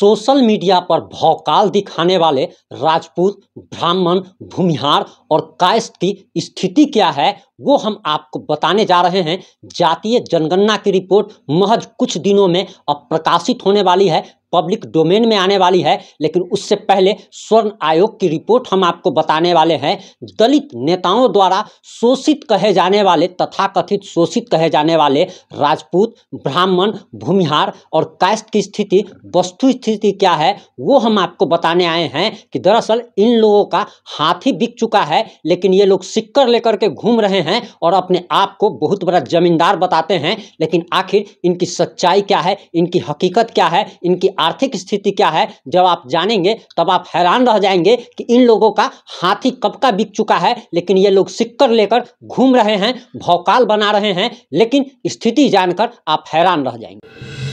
social media पर भौकाल दिखाने वाले राजपूत ब्राह्मण भूमिहार और कायस्थ की स्थिति क्या है वो हम आपको बताने जा रहे हैं जातीय जनगणना की रिपोर्ट महज कुछ दिनों में अब प्रकाशित होने वाली है पब्लिक डोमेन में आने वाली है लेकिन उससे पहले स्वर्ण आयोग की रिपोर्ट हम आपको बताने वाले हैं दलित नेताओं द्वारा शोषित कहे जाने वाले तथाकथित शोषित कहे जाने वाले राजपूत ब्राह्मण भूमिहार और कास्ट की स्थिति वस्तु स्थिति क्या है वो हम आपको बताने आए हैं कि दरअसल इन लोगों का हाथी बिक चुका है लेकिन ये लोग सिक्कर लेकर के घूम रहे हैं और अपने आप को बहुत बड़ा जमींदार बताते हैं लेकिन आखिर इनकी सच्चाई क्या है इनकी हकीकत क्या है इनकी आर्थिक स्थिति क्या है जब आप जानेंगे तब आप हैरान रह जाएंगे कि इन लोगों का हाथी कब का बिक चुका है लेकिन ये लोग सिक्कर लेकर घूम रहे हैं भौकाल बना रहे हैं लेकिन स्थिति जानकर आप हैरान रह जाएंगे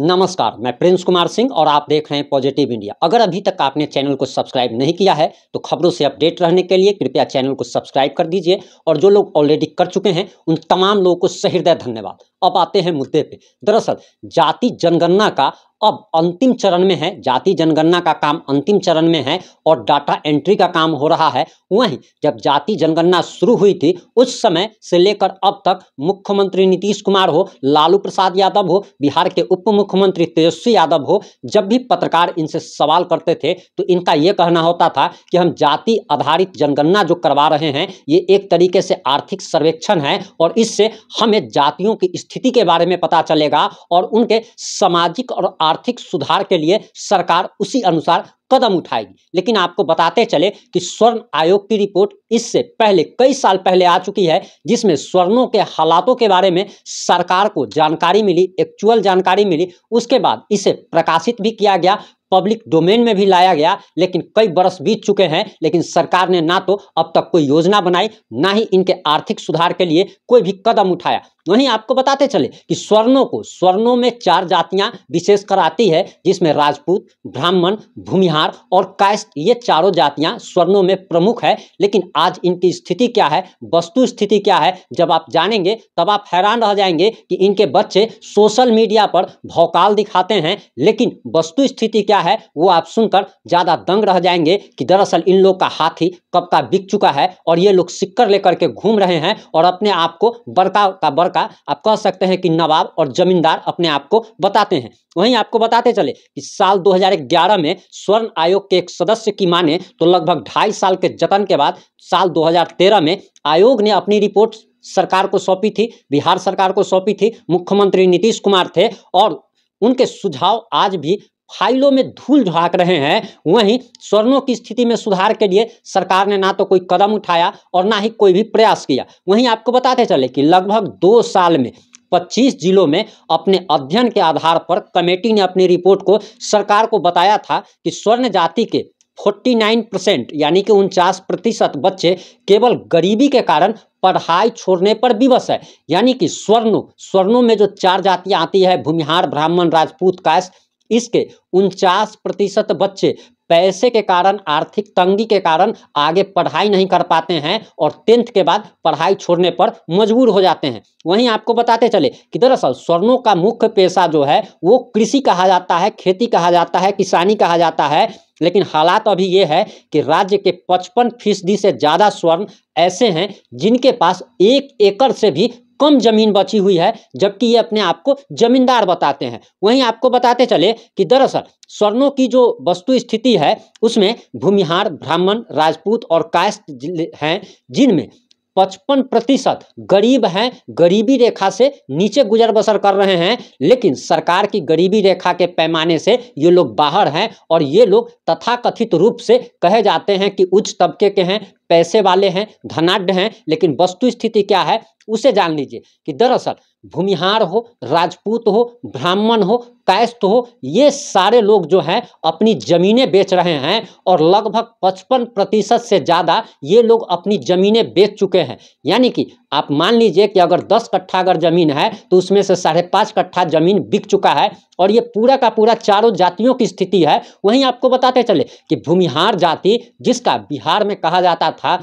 नमस्कार मैं प्रिंस कुमार सिंह और आप देख रहे हैं पॉजिटिव इंडिया अगर अभी तक आपने चैनल को सब्सक्राइब नहीं किया है तो खबरों से अपडेट रहने के लिए कृपया चैनल को सब्सक्राइब कर दीजिए और जो लोग ऑलरेडी कर चुके हैं उन तमाम लोगों को सहृदय धन्यवाद अब आते हैं मुद्दे पे दरअसल जाति जनगणना का अब अंतिम चरण में है जाति जनगणना का काम अंतिम चरण में है और डाटा एंट्री का काम हो रहा है वहीं जब जाति जनगणना शुरू हुई थी उस समय से लेकर अब तक मुख्यमंत्री नीतीश कुमार हो लालू प्रसाद यादव हो बिहार के उप मुख्यमंत्री तेजस्वी यादव हो जब भी पत्रकार इनसे सवाल करते थे तो इनका ये कहना होता था कि हम जाति आधारित जनगणना जो करवा रहे हैं ये एक तरीके से आर्थिक सर्वेक्षण है और इससे हमें जातियों की स्थिति के बारे में पता चलेगा और उनके सामाजिक और आर्थिक सुधार के लिए सरकार उसी अनुसार कदम उठाएगी लेकिन आपको बताते चले कि स्वर्ण आयोग की रिपोर्ट इससे पहले कई साल पहले आ चुकी है जिसमें स्वर्णों के हालातों के बारे में सरकार को जानकारी मिली एक्चुअल जानकारी मिली उसके बाद इसे प्रकाशित भी किया गया पब्लिक डोमेन में भी लाया गया लेकिन कई बरस बीत चुके हैं लेकिन सरकार ने ना तो अब तक कोई योजना बनाई ना ही इनके आर्थिक सुधार के लिए कोई भी कदम उठाया वहीं आपको बताते चले कि स्वर्णों को स्वर्णों में चार जातियां विशेषकर आती है जिसमें राजपूत ब्राह्मण भूमिहार और कायस्थ ये चारों जातियां स्वर्णों में प्रमुख है लेकिन आज इनकी स्थिति क्या है वस्तु स्थिति क्या है जब आप जानेंगे तब आप हैरान रह जाएंगे कि इनके बच्चे सोशल मीडिया पर भौकाल दिखाते हैं लेकिन वस्तु स्थिति क्या क्या है वो आप सुनकर ज़्यादा दंग रह जाएंगे कि दरअसल इन लोग का हाथी कब का बिक चुका है और ये लोग सिक्कर लेकर के घूम रहे हैं और अपने आप को बड़का का बड़का आप कह सकते हैं कि नवाब और जमींदार अपने आप को बताते हैं वहीं आपको बताते चले कि साल 2011 में स्वर्ण आयोग के एक सदस्य की माने तो लगभग ढाई साल के जतन के बाद साल 2013 में आयोग ने अपनी रिपोर्ट सरकार को सौंपी थी बिहार सरकार को सौंपी थी मुख्यमंत्री नीतीश कुमार थे और उनके सुझाव आज भी फाइलों में धूल झाँक रहे हैं वहीं स्वर्णों की स्थिति में सुधार के लिए सरकार ने ना तो कोई कदम उठाया और ना ही कोई भी प्रयास किया वहीं आपको बताते चले कि लगभग दो साल में 25 जिलों में अपने अध्ययन के आधार पर कमेटी ने अपनी रिपोर्ट को सरकार को बताया था कि स्वर्ण जाति के 49 परसेंट यानी कि उनचास प्रतिशत बच्चे केवल गरीबी के कारण पढ़ाई छोड़ने पर विवश है यानी कि स्वर्णों स्वर्णों में जो चार जातियां आती है भूमिहार ब्राह्मण राजपूत कायस इसके उनचास प्रतिशत बच्चे पैसे के कारण आर्थिक तंगी के कारण आगे पढ़ाई नहीं कर पाते हैं और टेंथ के बाद पढ़ाई छोड़ने पर मजबूर हो जाते हैं वहीं आपको बताते चले कि दरअसल स्वर्णों का मुख्य पेशा जो है वो कृषि कहा जाता है खेती कहा जाता है किसानी कहा जाता है लेकिन हालात अभी ये है कि राज्य के पचपन फीसदी से ज़्यादा स्वर्ण ऐसे हैं जिनके पास एक एकड़ से भी कम जमीन बची हुई है जबकि ये अपने आप को जमींदार बताते हैं वहीं आपको बताते चले कि दरअसल स्वर्णों की जो वस्तु स्थिति है उसमें भूमिहार ब्राह्मण राजपूत और कायस्थ हैं जिनमें पचपन प्रतिशत गरीब हैं गरीबी रेखा से नीचे गुजर बसर कर रहे हैं लेकिन सरकार की गरीबी रेखा के पैमाने से ये लोग बाहर हैं और ये लोग तथाकथित रूप से कहे जाते हैं कि उच्च तबके के हैं पैसे वाले हैं धनाढ़ हैं लेकिन वस्तु स्थिति क्या है उसे जान लीजिए कि दरअसल भूमिहार हो राजपूत हो ब्राह्मण हो कैस्त हो ये सारे लोग जो हैं अपनी ज़मीनें बेच रहे हैं और लगभग पचपन प्रतिशत से ज़्यादा ये लोग अपनी ज़मीनें बेच चुके हैं यानी कि आप मान लीजिए कि अगर दस कट्ठा अगर ज़मीन है तो उसमें से साढ़े पाँच कट्ठा ज़मीन बिक चुका है और ये पूरा का पूरा चारों जातियों की स्थिति है वहीं आपको बताते चले कि भूमिहार जाति जिसका बिहार में कहा जाता था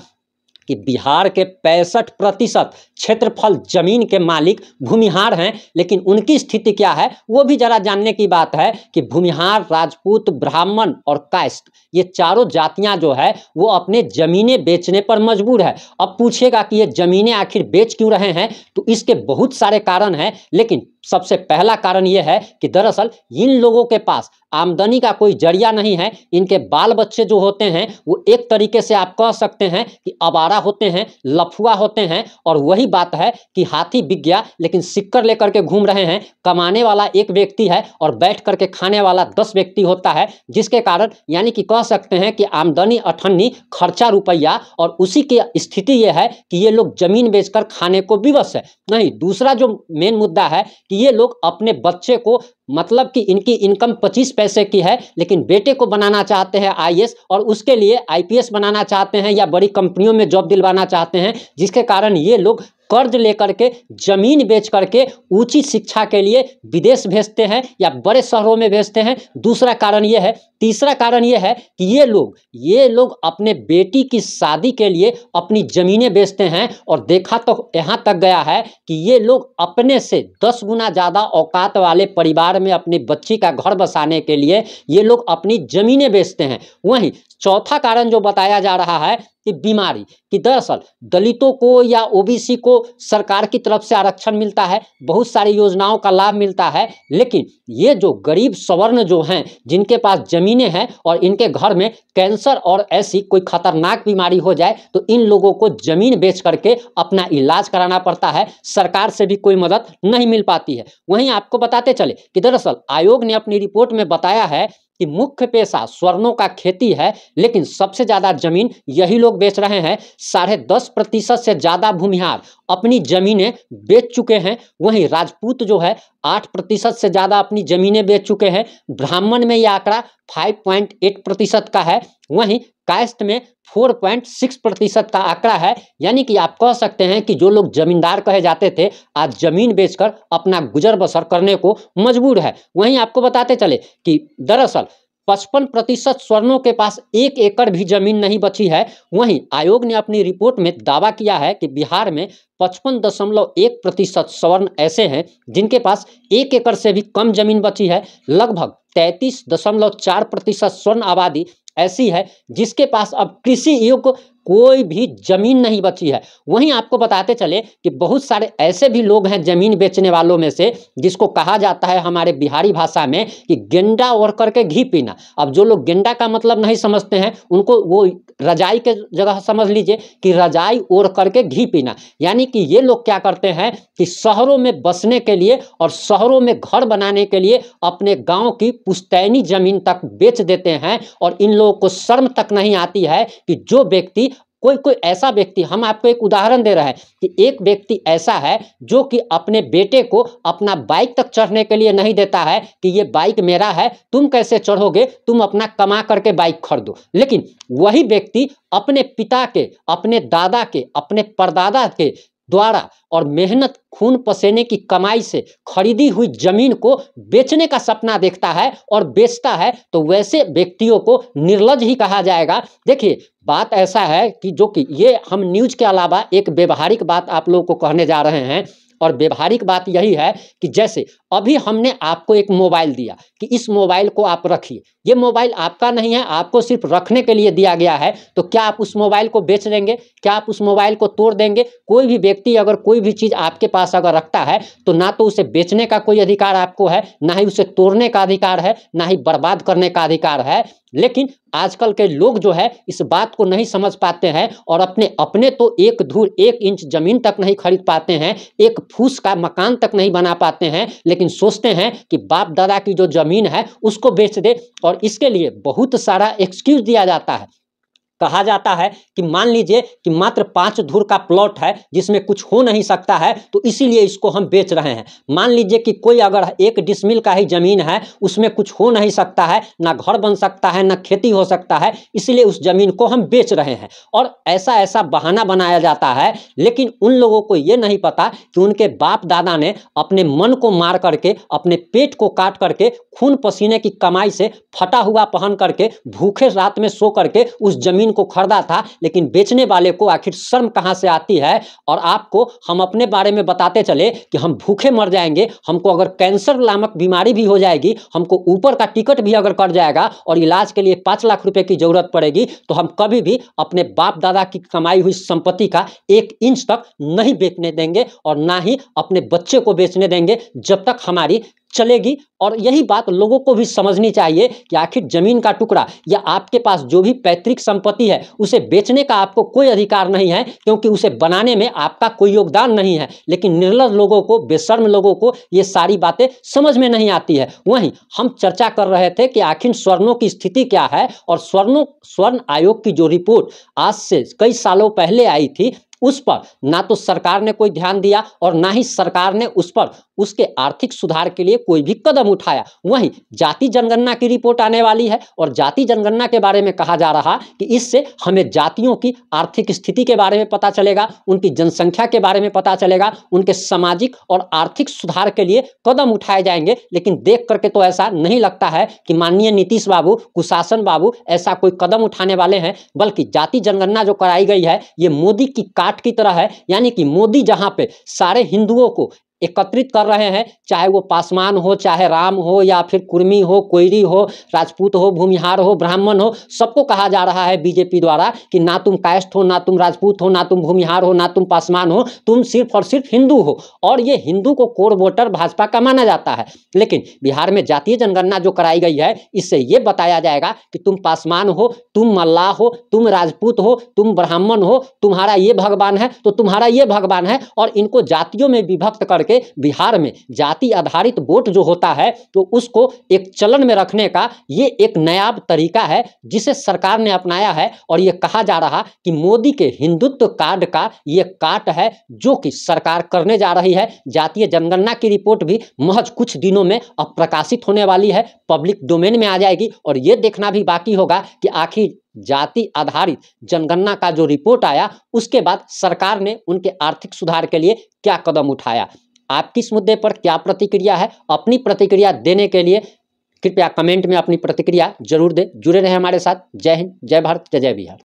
कि बिहार के पैंसठ प्रतिशत क्षेत्रफल जमीन के मालिक भूमिहार हैं लेकिन उनकी स्थिति क्या है वो भी जरा जानने की बात है कि भूमिहार राजपूत ब्राह्मण और कास्ट ये चारों जातियां जो है वो अपने ज़मीनें बेचने पर मजबूर है अब पूछेगा कि ये ज़मीनें आखिर बेच क्यों रहे हैं तो इसके बहुत सारे कारण हैं लेकिन सबसे पहला कारण ये है कि दरअसल इन लोगों के पास आमदनी का कोई जरिया नहीं है इनके बाल बच्चे जो होते हैं वो एक तरीके से आप कह सकते हैं कि आवारा लफारा होते हैं लफुआ होते हैं और वही बात है कि हाथी बिक गया लेकिन सिक्कर लेकर के घूम रहे हैं कमाने वाला एक व्यक्ति है और बैठ करके खाने वाला दस व्यक्ति होता है जिसके कारण यानी कि कह सकते हैं कि आमदनी अठन्नी खर्चा रुपया और उसी की स्थिति यह है कि ये लोग जमीन बेचकर खाने को विवश है नहीं दूसरा जो मेन मुद्दा है कि ये लोग अपने बच्चे को मतलब कि इनकी इनकम 25 पैसे की है लेकिन बेटे को बनाना चाहते हैं आई और उसके लिए आईपीएस बनाना चाहते हैं या बड़ी कंपनियों में जॉब दिलवाना चाहते हैं जिसके कारण ये लोग कर्ज लेकर के ज़मीन बेच करके ऊंची शिक्षा के लिए विदेश भेजते हैं या बड़े शहरों में भेजते हैं दूसरा कारण ये है तीसरा कारण ये है कि ये लोग ये लोग अपने बेटी की शादी के लिए अपनी ज़मीनें बेचते हैं और देखा तो यहाँ तक गया है कि ये लोग अपने से दस गुना ज़्यादा औकात वाले परिवार में अपनी बच्ची का घर बसाने के लिए ये लोग अपनी ज़मीनें बेचते हैं वहीं चौथा कारण जो बताया जा रहा है ये बीमारी कि दरअसल दलितों को या ओबीसी को सरकार की तरफ से आरक्षण मिलता है बहुत सारी योजनाओं का लाभ मिलता है लेकिन ये जो गरीब सवर्ण जो हैं जिनके पास ज़मीनें हैं और इनके घर में कैंसर और ऐसी कोई खतरनाक बीमारी हो जाए तो इन लोगों को ज़मीन बेच करके अपना इलाज कराना पड़ता है सरकार से भी कोई मदद नहीं मिल पाती है वहीं आपको बताते चले कि दरअसल आयोग ने अपनी रिपोर्ट में बताया है कि मुख्य पेशा स्वर्णों का खेती है लेकिन सबसे ज्यादा जमीन यही लोग बेच रहे हैं साढ़े दस प्रतिशत से ज्यादा भूमिहार अपनी जमीनें बेच चुके हैं वहीं राजपूत जो है आठ प्रतिशत से ज़्यादा अपनी ज़मीनें बेच चुके हैं ब्राह्मण में यह आंकड़ा फाइव पॉइंट एट प्रतिशत का है वहीं कास्ट में फोर पॉइंट सिक्स प्रतिशत का आंकड़ा है यानी कि आप कह सकते हैं कि जो लोग जमींदार कहे जाते थे आज जमीन बेचकर अपना गुजर बसर करने को मजबूर है वहीं आपको बताते चले कि दरअसल पचपन प्रतिशत स्वर्णों के पास एक एकड़ भी जमीन नहीं बची है वहीं आयोग ने अपनी रिपोर्ट में दावा किया है कि बिहार में पचपन दशमलव एक प्रतिशत स्वर्ण ऐसे हैं जिनके पास एक एकड़ से भी कम जमीन बची है लगभग तैंतीस दशमलव चार प्रतिशत स्वर्ण आबादी ऐसी है जिसके पास अब कृषि युग कोई भी ज़मीन नहीं बची है वहीं आपको बताते चले कि बहुत सारे ऐसे भी लोग हैं ज़मीन बेचने वालों में से जिसको कहा जाता है हमारे बिहारी भाषा में कि गेंडा ओढ़ करके घी पीना अब जो लोग गेंडा का मतलब नहीं समझते हैं उनको वो रजाई के जगह समझ लीजिए कि रजाई ओढ़ करके घी पीना यानी कि ये लोग क्या करते हैं कि शहरों में बसने के लिए और शहरों में घर बनाने के लिए अपने गांव की पुश्तैनी जमीन तक बेच देते हैं और इन लोगों को शर्म तक नहीं आती है कि जो व्यक्ति कोई कोई ऐसा व्यक्ति हम आपको एक उदाहरण दे रहे हैं कि एक व्यक्ति ऐसा है जो कि अपने बेटे को अपना बाइक तक चढ़ने के लिए नहीं देता है कि ये बाइक मेरा है तुम कैसे चढ़ोगे तुम अपना कमा करके बाइक खरीदो लेकिन वही व्यक्ति अपने पिता के अपने दादा के अपने परदादा के द्वारा और मेहनत खून पसेने की कमाई से खरीदी हुई जमीन को बेचने का सपना देखता है और बेचता है तो वैसे व्यक्तियों को निर्लज ही कहा जाएगा देखिए बात ऐसा है कि जो कि ये हम न्यूज के अलावा एक व्यवहारिक बात आप लोगों को कहने जा रहे हैं और व्यवहारिक बात यही है कि जैसे अभी हमने आपको एक मोबाइल दिया कि इस मोबाइल को आप रखिए ये मोबाइल आपका नहीं है आपको सिर्फ रखने के लिए दिया गया है तो क्या आप उस मोबाइल को बेच देंगे क्या आप उस मोबाइल को तोड़ देंगे कोई भी व्यक्ति अगर कोई भी चीज़ आपके पास अगर रखता है तो ना तो उसे बेचने का कोई अधिकार आपको है ना ही उसे तोड़ने का अधिकार है ना ही बर्बाद करने का अधिकार है लेकिन आजकल के लोग जो है इस बात को नहीं समझ पाते हैं और अपने अपने तो एक धूल एक इंच जमीन तक नहीं खरीद पाते हैं एक फूस का मकान तक नहीं बना पाते हैं लेकिन सोचते हैं कि बाप दादा की जो जमीन ज़मीन है उसको बेच दे और इसके लिए बहुत सारा एक्सक्यूज़ दिया जाता है कहा जाता है कि मान लीजिए कि मात्र पांच धुर का प्लॉट है जिसमें कुछ हो नहीं सकता है तो इसीलिए इसको हम बेच रहे हैं मान लीजिए कि कोई अगर एक डिसमिल का ही जमीन है उसमें कुछ हो नहीं सकता है ना घर बन सकता है ना खेती हो सकता है इसीलिए उस जमीन को हम बेच रहे हैं और ऐसा ऐसा बहाना बनाया जाता है लेकिन उन लोगों को ये नहीं पता कि उनके बाप दादा ने अपने मन को मार करके अपने पेट को काट करके खून पसीने की कमाई से फटा हुआ पहन करके भूखे रात में सो करके उस जमीन जमीन को खरीदा था लेकिन बेचने वाले को आखिर शर्म कहाँ से आती है और आपको हम अपने बारे में बताते चले कि हम भूखे मर जाएंगे हमको अगर कैंसर नामक बीमारी भी हो जाएगी हमको ऊपर का टिकट भी अगर कट जाएगा और इलाज के लिए पाँच लाख रुपये की ज़रूरत पड़ेगी तो हम कभी भी अपने बाप दादा की कमाई हुई संपत्ति का एक इंच तक नहीं बेचने देंगे और ना ही अपने बच्चे को बेचने देंगे जब तक हमारी चलेगी और यही बात लोगों को भी समझनी चाहिए कि आखिर जमीन का टुकड़ा या आपके पास जो भी पैतृक संपत्ति है उसे बेचने का आपको कोई अधिकार नहीं है क्योंकि उसे बनाने में आपका कोई योगदान नहीं है लेकिन निर्लज लोगों को बेशर्म लोगों को ये सारी बातें समझ में नहीं आती है वहीं हम चर्चा कर रहे थे कि आखिर स्वर्णों की स्थिति क्या है और स्वर्णों स्वर्ण आयोग की जो रिपोर्ट आज से कई सालों पहले आई थी उस पर ना तो सरकार ने कोई ध्यान दिया और ना ही सरकार ने उस पर उसके आर्थिक सुधार के लिए कोई भी कदम उठाया वहीं जाति जनगणना की रिपोर्ट आने वाली है और जाति जनगणना के बारे में कहा जा रहा कि इससे हमें जातियों की आर्थिक स्थिति के बारे में पता चलेगा उनकी जनसंख्या के बारे में पता चलेगा उनके सामाजिक और आर्थिक सुधार के लिए कदम उठाए जाएंगे लेकिन देख करके तो ऐसा नहीं लगता है कि माननीय नीतीश बाबू कुशासन बाबू ऐसा कोई कदम उठाने वाले हैं बल्कि जाति जनगणना जो कराई गई है ये मोदी की काट की तरह है यानी कि मोदी जहाँ पे सारे हिंदुओं को एकत्रित कर रहे हैं चाहे वो पासवान हो चाहे राम हो या फिर कुर्मी हो कोयरी हो राजपूत हो भूमिहार हो ब्राह्मण हो सबको कहा जा रहा है बीजेपी द्वारा कि ना तुम कास्ट हो ना तुम राजपूत हो ना तुम भूमिहार हो ना तुम पासवान हो तुम सिर्फ और सिर्फ हिंदू हो और ये हिंदू को कोर वोटर भाजपा का माना जाता है लेकिन बिहार में जातीय जनगणना जो कराई गई है इससे ये बताया जाएगा कि तुम पासवान हो तुम मल्लाह हो तुम राजपूत हो तुम ब्राह्मण हो तुम्हारा ये भगवान है तो तुम्हारा ये भगवान है और इनको जातियों में विभक्त कर करके बिहार में जाति आधारित वोट जो होता है तो उसको एक चलन में रखने का ये एक नया तरीका है जिसे सरकार ने अपनाया है और ये कहा जा रहा कि मोदी के हिंदुत्व कार्ड का ये काट है जो कि सरकार करने जा रही है जातीय जनगणना की रिपोर्ट भी महज कुछ दिनों में अप्रकाशित होने वाली है पब्लिक डोमेन में आ जाएगी और ये देखना भी बाकी होगा कि आखिर जाति आधारित जनगणना का जो रिपोर्ट आया उसके बाद सरकार ने उनके आर्थिक सुधार के लिए क्या कदम उठाया आप किस मुद्दे पर क्या प्रतिक्रिया है अपनी प्रतिक्रिया देने के लिए कृपया कमेंट में अपनी प्रतिक्रिया जरूर दें जुड़े रहें हमारे साथ जय हिंद जय भारत जय जय बिहार